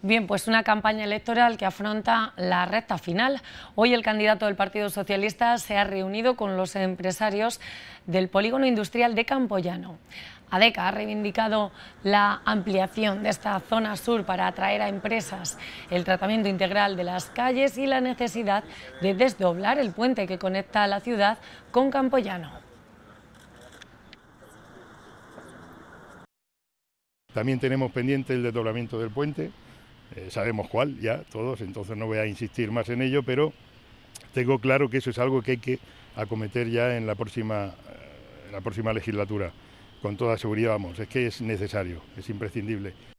Bien, pues una campaña electoral que afronta la recta final. Hoy el candidato del Partido Socialista se ha reunido con los empresarios del polígono industrial de Campollano. ADECA ha reivindicado la ampliación de esta zona sur para atraer a empresas, el tratamiento integral de las calles y la necesidad de desdoblar el puente que conecta la ciudad con Campollano. También tenemos pendiente el desdoblamiento del puente, eh, sabemos cuál ya todos, entonces no voy a insistir más en ello, pero tengo claro que eso es algo que hay que acometer ya en la próxima, eh, en la próxima legislatura. Con toda seguridad, vamos, es que es necesario, es imprescindible.